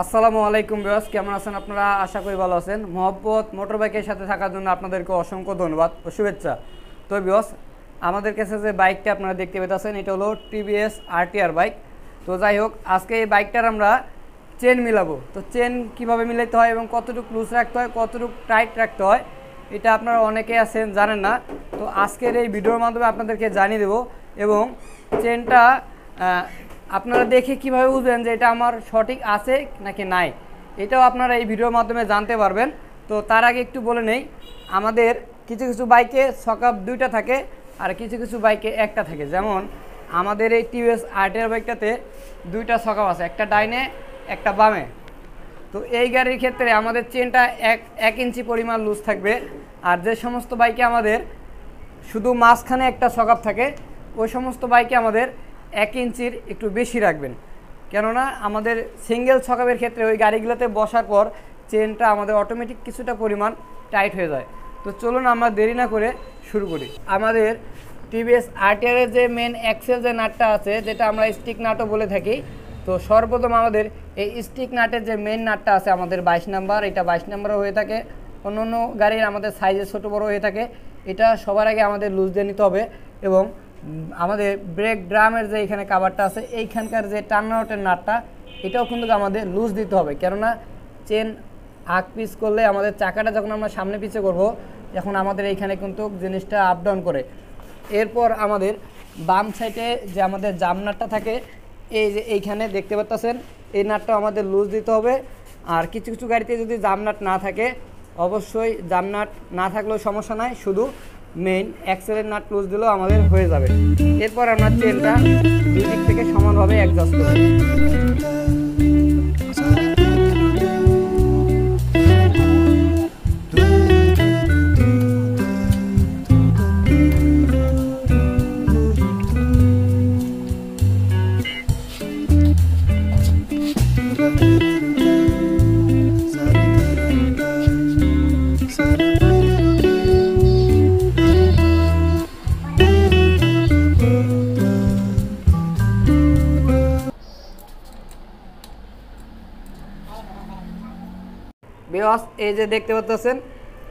আসসালামু আলাইকুম বিয়াস কেমন আছেন আপনারা আশা করি ভালো আছেন মোহব্বত মোটর বাইকের সাথে থাকার জন্য আপনাদেরকে অসংখ্য ধন্যবাদ ও শুভেচ্ছা তো বিয়াস আমাদের কাছে যে বাইকটা আপনারা দেখতে পেতেছেন এটা হলো টিভিএস আরটিআর বাইক তো যাই হোক আজকে এই বাইকটার আমরা চেন মিলাবো তো চেন কিভাবে মিলাইতে হয় এবং কতটুকু লুজ রাখতে হয় কতটুকু টাইট রাখতে হয় এটা আপনারা অনেকেই আছেন জানেন না তো আজকের এই ভিডিওর মাধ্যমে আপনাদেরকে জানিয়ে দেব এবং চেনটা আপনারা দেখে কিভাবে বুঝবেন যে এটা আমার সঠিক আছে নাকি নাই এটাও আপনারা এই ভিডিওর মাধ্যমে জানতে পারবেন তো তার আগে একটু বলে নেই আমাদের কিছু কিছু বাইকে সকাপ দুইটা থাকে আর কিছু কিছু বাইকে একটা থাকে যেমন আমাদের এই টিউএস আর্টের বাইকটাতে দুইটা সকাপ আছে একটা ডাইনে একটা বামে তো এই গাড়ির ক্ষেত্রে আমাদের চেনটা এক এক ইঞ্চি পরিমাণ লুজ থাকবে আর যে সমস্ত বাইকে আমাদের শুধু মাঝখানে একটা সকাপ থাকে ওই সমস্ত বাইকে আমাদের এক ইঞ্চির একটু বেশি রাখবেন কেননা আমাদের সিঙ্গেল ছকাপের ক্ষেত্রে ওই গাড়িগুলোতে বসার পর চেনটা আমাদের অটোমেটিক কিছুটা পরিমাণ টাইট হয়ে যায় তো চলুন আমরা দেরি না করে শুরু করি আমাদের টিভিএস আরটিআরের যে মেন অ্যাক্সেল যে নাটটা আছে যেটা আমরা স্টিক নাটও বলে থাকি তো সর্বপ্রথম আমাদের এই স্টিক নাটের যে মেন নাটটা আছে আমাদের বাইশ নাম্বার এটা বাইশ নাম্বারও হয়ে থাকে অন্য অন্য গাড়ির আমাদের সাইজে ছোটো বড়ো হয়ে থাকে এটা সবার আগে আমাদের লুজ দিয়ে নিতে হবে এবং আমাদের ব্রেক ড্রামের যে এখানে কাভারটা আছে এইখানকার যে টার্নআউটের নাটটা এটাও কিন্তু আমাদের লুজ দিতে হবে কেননা চেন আগ পিস করলে আমাদের চাকাটা যখন আমরা সামনে পিছে করব এখন আমাদের এইখানে কিন্তু জিনিসটা আপ ডাউন করে এরপর আমাদের বাম সাইডে যে আমাদের জাম নাটটা থাকে এই যে এইখানে দেখতে পাচ্ছেন এই নাটটা আমাদের লুজ দিতে হবে আর কিছু কিছু গাড়িতে যদি জামনাট না থাকে অবশ্যই জামনাট না থাকলেও সমস্যা নাই শুধু মেইন এক্সেলের নাট ক্লোজ দিলেও আমাদের হয়ে যাবে এরপর আমরা চেনটা দুই দিক থেকে সমানভাবে অ্যাডজাস্ট করব বেওয়াস এই যে দেখতে পাচ্ছেন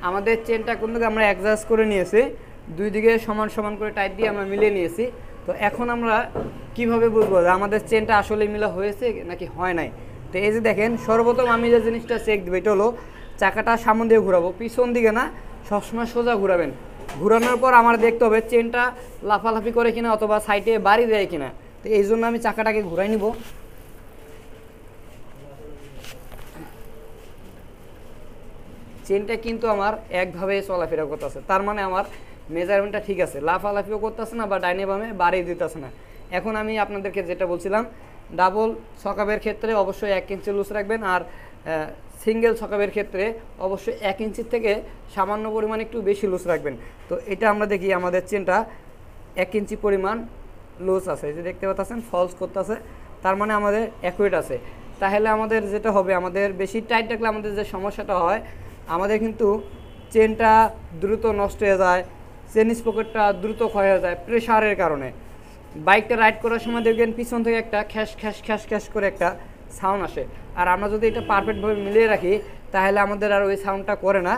আমাদের চেনটা কোন দিকে আমরা অ্যাডজাস্ট করে নিয়েছি দুই দিকে সমান সমান করে টাইট দিয়ে আমরা মিলিয়ে নিয়েছি তো এখন আমরা কিভাবে বুঝবো যে আমাদের চেনটা আসলে মিলা হয়েছে নাকি হয় নাই তো এই যে দেখেন সর্বপ্রথম আমি যে জিনিসটা চেক দেবো এটা হলো চাকাটা সামন দিয়ে ঘুরাবো পিছন দিকে না সবসময় সোজা ঘুরাবেন ঘুরানোর পর আমার দেখতে হবে চেনটা লাফালাফি করে কিনা অথবা সাইডে বাড়ি দেয় কিনা তো এই জন্য আমি চাকাটাকে ঘুরাই নিব চেনটা কিন্তু আমার একভাবে চলাফেরা করতেছে তার মানে আমার মেজারমেন্টটা ঠিক আছে লাফালাফিও করতেছে না বা ডাইনে বামে বাড়িয়ে দিতেছে না এখন আমি আপনাদেরকে যেটা বলছিলাম ডাবল সকাবের ক্ষেত্রে অবশ্যই এক ইঞ্চি লুজ রাখবেন আর সিঙ্গেল সকাবের ক্ষেত্রে অবশ্যই এক ইঞ্চির থেকে সামান্য পরিমাণ একটু বেশি লুজ রাখবেন তো এটা আমরা দেখি আমাদের চেনটা এক ইঞ্চি পরিমাণ লুজ আছে যে দেখতে পাচ্ছেন ফলস করতেছে তার মানে আমাদের অ্যাকুয়েট আছে তাহলে আমাদের যেটা হবে আমাদের বেশি টাইট থাকলে আমাদের যে সমস্যাটা হয় আমাদের কিন্তু চেনটা দ্রুত নষ্ট হয়ে যায় চেন স্পকেটটা দ্রুত ক্ষয় হয়ে যায় প্রেশারের কারণে বাইকটা রাইড করার সময় দেখবেন পিছন থেকে একটা খ্যাস খ্যাস খ্যাস খ্যাস করে একটা সাউন্ড আসে আর আমরা যদি এটা পারফেক্টভাবে মিলিয়ে রাখি তাহলে আমাদের আর ওই সাউন্ডটা করে না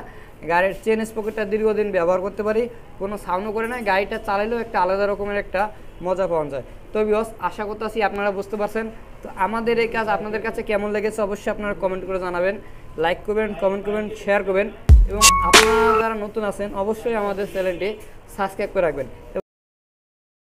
গাড়ির চেন স্পকেটটা দীর্ঘদিন ব্যবহার করতে পারি কোনো সাউন্ডও করে না গাড়িটা চালালেও একটা আলাদা রকমের একটা মজা পাওয়া যায় তো বিহস আশা আসি আপনারা বুঝতে পারছেন তো আমাদের এই কাজ আপনাদের কাছে কেমন লেগেছে অবশ্যই আপনারা কমেন্ট করে জানাবেন লাইক করবেন কমেন্ট করবেন শেয়ার করবেন এবং আপনারা যারা নতুন আছেন অবশ্যই আমাদের চ্যানেলটি সাবস্ক্রাইব করে রাখবেন